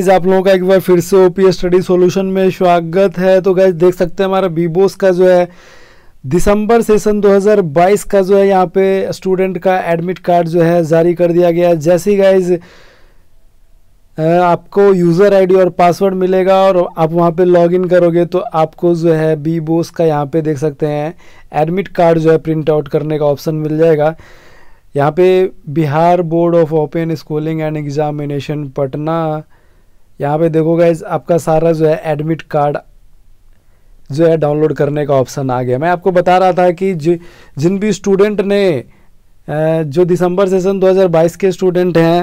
guys आप लोगों का एक बार फिर से ओपीएस स्टडी सॉल्यूशन में स्वागत है तो गाइज देख सकते हैं हमारा बीबोस का जो है दिसंबर सेशन 2022 का जो है यहाँ पे स्टूडेंट का एडमिट कार्ड जो है जारी कर दिया गया जैसे ही गाइज आपको यूज़र आईडी और पासवर्ड मिलेगा और आप वहाँ पे लॉगिन करोगे तो आपको जो है बी का यहाँ पे देख सकते हैं एडमिट कार्ड जो है प्रिंट आउट करने का ऑप्शन मिल जाएगा यहाँ पे Bihar board of open schooling and examination Patna यहाँ पे देखो गाइज आपका सारा जो है एडमिट कार्ड जो है डाउनलोड करने का ऑप्शन आ गया मैं आपको बता रहा था कि जि, जिन भी स्टूडेंट ने जो दिसंबर सेशन 2022 के स्टूडेंट हैं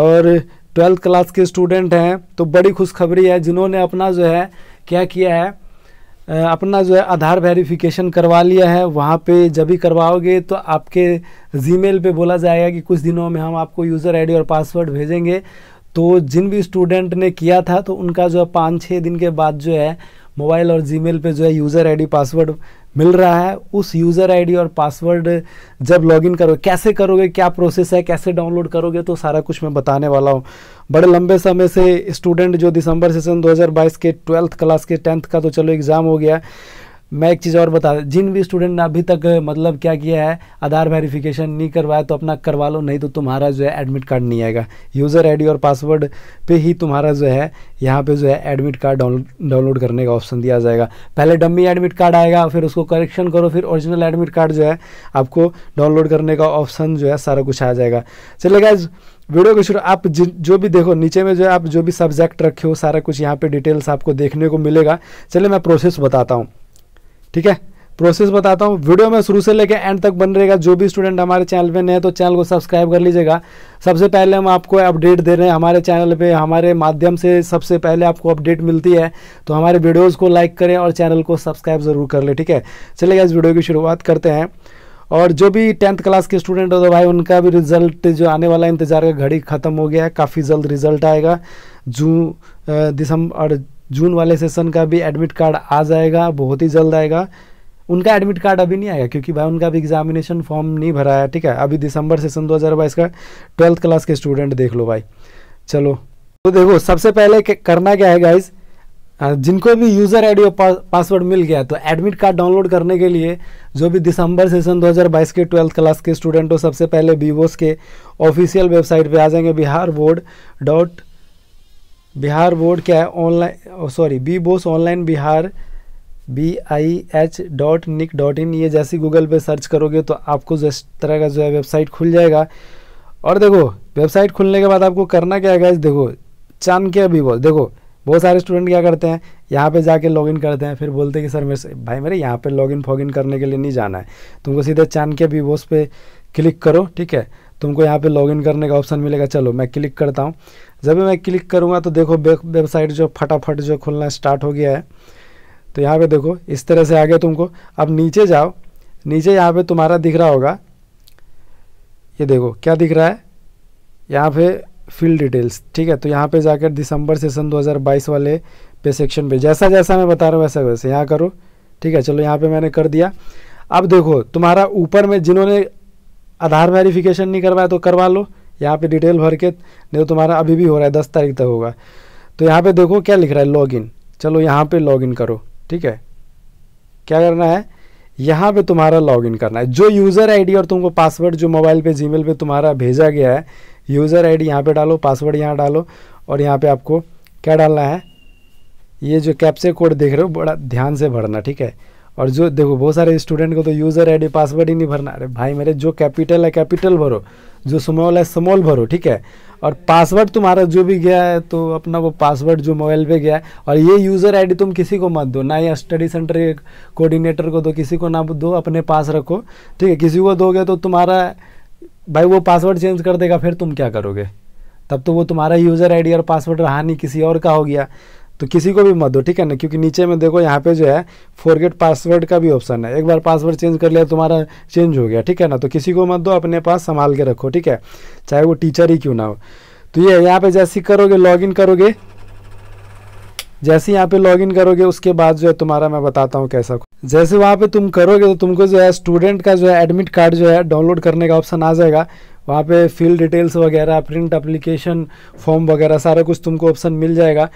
और ट्वेल्थ क्लास के स्टूडेंट हैं तो बड़ी खुशखबरी है जिन्होंने अपना जो है क्या किया है अपना जो है आधार वेरिफिकेशन करवा लिया है वहाँ पे जब भी करवाओगे तो आपके जीमेल पे बोला जाएगा कि कुछ दिनों में हम आपको यूज़र आईडी और पासवर्ड भेजेंगे तो जिन भी स्टूडेंट ने किया था तो उनका जो है पाँच छः दिन के बाद जो है मोबाइल और जी पे जो है यूज़र आईडी पासवर्ड मिल रहा है उस यूज़र आईडी और पासवर्ड जब लॉगिन करोगे कैसे करोगे क्या प्रोसेस है कैसे डाउनलोड करोगे तो सारा कुछ मैं बताने वाला हूँ बड़े लंबे समय से स्टूडेंट जो दिसंबर सेशन 2022 के ट्वेल्थ क्लास के टेंथ का तो चलो एग्ज़ाम हो गया मैं एक चीज़ और बता जिन भी स्टूडेंट ने अभी तक मतलब क्या किया है आधार वेरिफिकेशन नहीं करवाया तो अपना करवा लो नहीं तो तुम्हारा जो है एडमिट कार्ड नहीं आएगा यूज़र आईडी और पासवर्ड पे ही तुम्हारा जो है यहाँ पे जो है एडमिट कार्ड डाउनलोड करने का ऑप्शन दिया जाएगा पहले डम्मी एडमिट कार्ड आएगा फिर उसको करेक्शन करो फिर ओरिजिनल एडमिट कार्ड जो है आपको डाउनलोड करने का ऑप्शन जो है सारा कुछ आ जाएगा चलेगा वीडियो को शुरू आप जो भी देखो नीचे में जो है आप जो भी सब्जेक्ट रखे हो सारा कुछ यहाँ पे डिटेल्स आपको देखने को मिलेगा चलिए मैं प्रोसेस बताता हूँ ठीक है प्रोसेस बताता हूँ वीडियो में शुरू से लेकर एंड तक बन रहेगा जो भी स्टूडेंट हमारे चैनल पे नए तो चैनल को सब्सक्राइब कर लीजिएगा सबसे पहले हम आपको अपडेट दे रहे हैं हमारे चैनल पे हमारे माध्यम से सबसे पहले आपको अपडेट मिलती है तो हमारे वीडियोज़ को लाइक करें और चैनल को सब्सक्राइब ज़रूर कर लें ठीक है चलेगा इस वीडियो की शुरुआत करते हैं और जो भी टेंथ क्लास के स्टूडेंट हो तो भाई उनका भी रिजल्ट जो आने वाला इंतज़ार का घड़ी ख़त्म हो गया है काफ़ी जल्द रिजल्ट आएगा जून दिसंबर जून वाले सेशन का भी एडमिट कार्ड आ जाएगा बहुत ही जल्द आएगा उनका एडमिट कार्ड अभी नहीं आएगा क्योंकि भाई उनका भी एग्जामिनेशन फॉर्म नहीं भरा है ठीक है अभी दिसंबर सेशन 2022 का ट्वेल्थ क्लास के स्टूडेंट देख लो भाई चलो तो देखो सबसे पहले करना क्या है गाइज जिनको भी यूज़र आईडी और पासवर्ड मिल गया तो एडमिट कार्ड डाउनलोड करने के लिए जो भी दिसंबर सेशन 2022 के ट्वेल्थ क्लास के स्टूडेंट हो सबसे पहले बीवोस के ऑफिशियल वेबसाइट पे आ जाएंगे Bihar board dot Bihar board क्या है ऑनलाइन सॉरी बी बोस online Bihar B I H dot nic dot in ये जैसे गूगल पे सर्च करोगे तो आपको जिस तरह का जो है वेबसाइट खुल जाएगा और देखो वेबसाइट खुलने के बाद आपको करना क्या है देखो चांद क्या बी बोस देखो बहुत सारे स्टूडेंट क्या करते हैं यहाँ पे जाके लॉगिन करते हैं फिर बोलते हैं कि सर मेरे भाई मेरे यहाँ पे लॉगिन फॉगिन करने के लिए नहीं जाना है तुमको तो सीधे चांद के बी बोस पे क्लिक करो ठीक है तुमको यहाँ पे लॉगिन करने का ऑप्शन मिलेगा चलो मैं क्लिक करता हूँ जब भी मैं क्लिक करूँगा तो देखो वेबसाइट जो फटाफट जो खुलना स्टार्ट हो गया है तो यहाँ पे देखो इस तरह से आ गया तुमको अब नीचे जाओ नीचे यहाँ पे तुम्हारा दिख रहा होगा ये देखो क्या दिख रहा है यहाँ पे फील्ड डिटेल्स ठीक है तो यहाँ पे जाकर दिसंबर सेशन 2022 वाले पे सेक्शन पे जैसा जैसा मैं बता रहा हूँ वैसा वैसे यहाँ करो ठीक है चलो यहाँ पे मैंने कर दिया अब देखो तुम्हारा ऊपर में जिन्होंने आधार वेरिफिकेशन नहीं करवाया तो करवा लो यहाँ पे डिटेल भर के नहीं तो तुम्हारा अभी भी हो रहा है दस तारीख तक होगा तो यहाँ पे देखो क्या लिख रहा है लॉगिन चलो यहाँ पे लॉगिन करो ठीक है क्या करना है यहाँ पे तुम्हारा लॉगिन करना है जो यूज़र आईडी और तुमको पासवर्ड जो मोबाइल पे जीमेल पे तुम्हारा भेजा गया है यूज़र आई डी यहाँ पर डालो पासवर्ड यहाँ डालो और यहाँ पर आपको क्या डालना है ये जो कैप्से कोड देख रहे हो बड़ा ध्यान से भरना ठीक है और जो देखो बहुत सारे स्टूडेंट को तो यूज़र आई डी पासवर्ड ही नहीं भरना अरे भाई मेरे जो कैपिटल है कैपिटल भरो जो स्मॉल है स्मॉल भरो ठीक है और पासवर्ड तुम्हारा जो भी गया है तो अपना वो पासवर्ड जो मोबाइल पे गया है और ये यूज़र आईडी तुम किसी को मत दो ना ये स्टडी सेंटर के कोऑर्डिनेटर को दो किसी को ना दो अपने पास रखो ठीक है किसी को दोगे तो तुम्हारा भाई वो पासवर्ड चेंज कर देगा फिर तुम क्या करोगे तब तो वो तुम्हारा यूज़र आईडी और पासवर्ड रहा नहीं किसी और का हो गया तो किसी को भी मत दो ठीक है ना क्योंकि नीचे में देखो यहाँ पे जो है फॉरगेट पासवर्ड का भी ऑप्शन है एक बार पासवर्ड चेंज कर लिया तुम्हारा चेंज हो गया ठीक है ना तो किसी को मत दो अपने पास संभाल के रखो ठीक है चाहे वो टीचर ही क्यों ना हो तो ये यहाँ पे जैसे करोगे लॉगिन करोगे जैसे यहाँ पे लॉगिन करोगे उसके बाद जो है तुम्हारा मैं बताता हूँ कैसा जैसे वहाँ पे तुम करोगे तो तुमको जो है स्टूडेंट का जो है एडमिट कार्ड जो है डाउनलोड करने का ऑप्शन आ जाएगा वहाँ पे फील्ड डिटेल्स वगैरह प्रिंट एप्लीकेशन फॉर्म वगैरह सारा कुछ तुमको ऑप्शन मिल जाएगा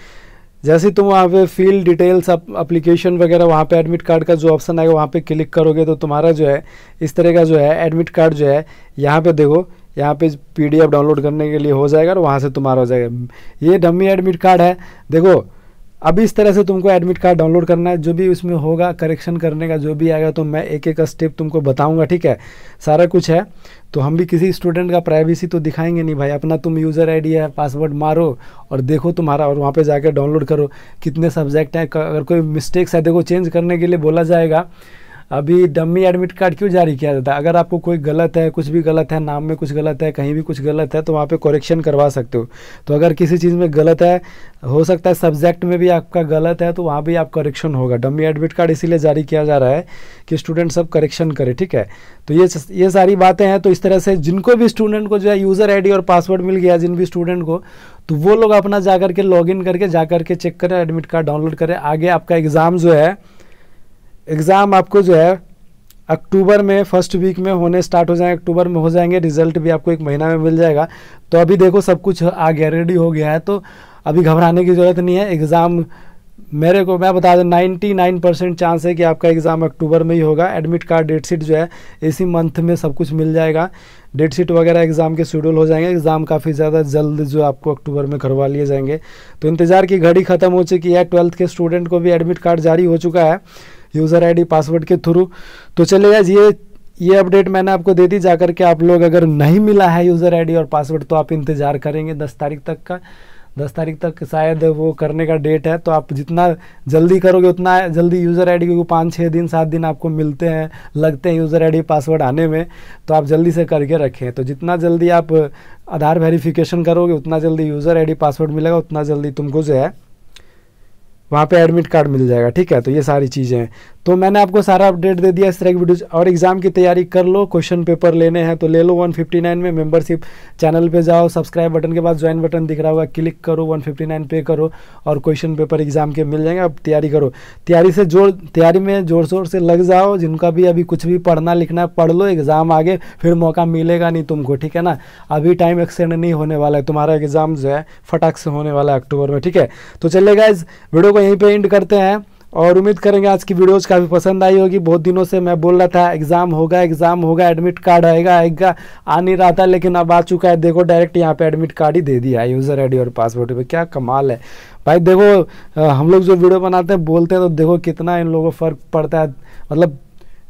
जैसे तुम वहाँ पे फील्ड डिटेल्स अप्लीकेशन वगैरह वहाँ पे एडमिट कार्ड का जो ऑप्शन आएगा वहाँ पे क्लिक करोगे तो तुम्हारा जो है इस तरह का जो है एडमिट कार्ड जो है यहाँ पे देखो यहाँ पे पीडीएफ डाउनलोड करने के लिए हो जाएगा और वहाँ से तुम्हारा हो जाएगा ये डमी एडमिट कार्ड है देखो अब इस तरह से तुमको एडमिट कार्ड डाउनलोड करना है जो भी उसमें होगा करेक्शन करने का जो भी आएगा तो मैं एक एक स्टेप तुमको बताऊंगा ठीक है सारा कुछ है तो हम भी किसी स्टूडेंट का प्राइवेसी तो दिखाएंगे नहीं भाई अपना तुम यूज़र आईडी है पासवर्ड मारो और देखो तुम्हारा और वहाँ पर जाकर डाउनलोड करो कितने सब्जेक्ट हैं अगर कोई मिस्टेक्स है देखो चेंज करने के लिए बोला जाएगा अभी डमी एडमिट कार्ड क्यों जारी किया जाता है अगर आपको कोई गलत है कुछ भी गलत है नाम में कुछ गलत है कहीं भी कुछ गलत है तो वहाँ पे करेक्शन करवा सकते हो तो अगर किसी चीज़ में गलत है हो सकता है सब्जेक्ट में भी आपका गलत है तो वहाँ भी आप करेक्शन होगा डमी एडमिट कार्ड इसीलिए जारी किया जा रहा है कि स्टूडेंट सब करेक्शन करे ठीक है तो ये ये सारी बातें हैं तो इस तरह से जिनको भी स्टूडेंट को जो है यूज़र आई और पासवर्ड मिल गया जिन भी स्टूडेंट को तो वो लोग अपना जा करके लॉग करके जा करके चेक करें एडमिट कार्ड डाउनलोड करें आगे आपका एग्ज़ाम जो है एग्ज़ाम आपको जो है अक्टूबर में फर्स्ट वीक में होने स्टार्ट हो जाएंगे अक्टूबर में हो जाएंगे रिजल्ट भी आपको एक महीना में मिल जाएगा तो अभी देखो सब कुछ आ गया रेडी हो गया है तो अभी घबराने की ज़रूरत नहीं है एग्ज़ाम मेरे को मैं बता दूँ नाइन्टी नाइन परसेंट चांस है कि आपका एग्ज़ाम अक्टूबर में ही होगा एडमिट कार्ड डेट शीट जो है इसी मंथ में सब कुछ मिल जाएगा डेट शीट वगैरह एग्ज़ाम के शेड्यूल हो जाएंगे एग्ज़ाम काफ़ी ज़्यादा जल्द जो आपको अक्टूबर में करवा लिए जाएंगे तो इंतज़ार की घड़ी ख़त्म हो चुकी है ट्वेल्थ के स्टूडेंट को भी एडमिट कार्ड जारी हो चुका है यूज़र आईडी पासवर्ड के थ्रू तो चलिए आज ये ये अपडेट मैंने आपको दे दी जाकर के आप लोग अगर नहीं मिला है यूज़र आईडी और पासवर्ड तो आप इंतज़ार करेंगे दस तारीख तक का दस तारीख तक शायद वो करने का डेट है तो आप जितना जल्दी करोगे उतना जल्दी यूज़र आईडी क्योंकि पाँच छः दिन सात दिन आपको मिलते हैं लगते हैं यूज़र आईडी पासवर्ड आने में तो आप जल्दी से करके रखें तो जितना जल्दी आप आधार वेरिफिकेशन करोगे उतना जल्दी यूज़र आई पासवर्ड मिलेगा उतना जल्दी तुमको जो है वहाँ पे एडमिट कार्ड मिल जाएगा ठीक है तो ये सारी चीज़ें हैं तो मैंने आपको सारा अपडेट दे दिया इस तरह की वीडियोज और एग्ज़ाम की तैयारी कर लो क्वेश्चन पेपर लेने हैं तो ले लो 159 में मेंबरशिप चैनल पे जाओ सब्सक्राइब बटन के बाद ज्वाइन बटन दिख रहा होगा क्लिक करो 159 पे करो और क्वेश्चन पेपर एग्ज़ाम के मिल जाएंगे अब तैयारी करो तैयारी से जोर तैयारी में ज़ोर शोर से लग जाओ जिनका भी अभी कुछ भी पढ़ना लिखना पढ़ लो एग्ज़ाम आगे फिर मौका मिलेगा नहीं तुमको ठीक है ना अभी टाइम एक्सटेंड नहीं होने वाला है तुम्हारा एग्ज़ाम जो है फटाक से होने वाला है अक्टूबर में ठीक है तो चलेगा इस वीडियो को यहीं पे एंड करते हैं और उम्मीद करेंगे आज की वीडियोस काफ़ी पसंद आई होगी बहुत दिनों से मैं बोल रहा था एग्ज़ाम होगा एग्ज़ाम होगा एडमिट कार्ड आएगा आएगा आ नहीं रहा था लेकिन अब आ चुका है देखो डायरेक्ट यहाँ पे एडमिट कार्ड ही दे दिया है यूज़र आई और पासवर्ड पे क्या कमाल है भाई देखो हम लोग जो वीडियो बनाते हैं बोलते हैं तो देखो कितना इन लोगों को फ़र्क पड़ता है मतलब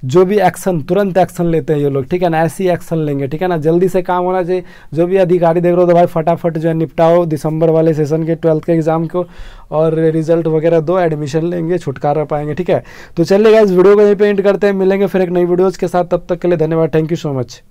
जो भी एक्शन तुरंत एक्शन लेते हैं ये लोग ठीक है ना ऐसी एक्शन लेंगे ठीक है ना जल्दी से काम होना चाहिए जो भी अधिकारी देख रहे हो तो भाई फटाफट जो है निपटाओ दिसंबर वाले सेशन के ट्वेल्थ के एग्जाम को और रिजल्ट वगैरह दो एडमिशन लेंगे छुटकारा पाएंगे ठीक है तो चलिएगा इस वीडियो को यहीं पे एंड करते हैं मिलेंगे फिर एक नई वीडियोज़ के साथ तब तक के लिए धन्यवाद थैंक यू सो मच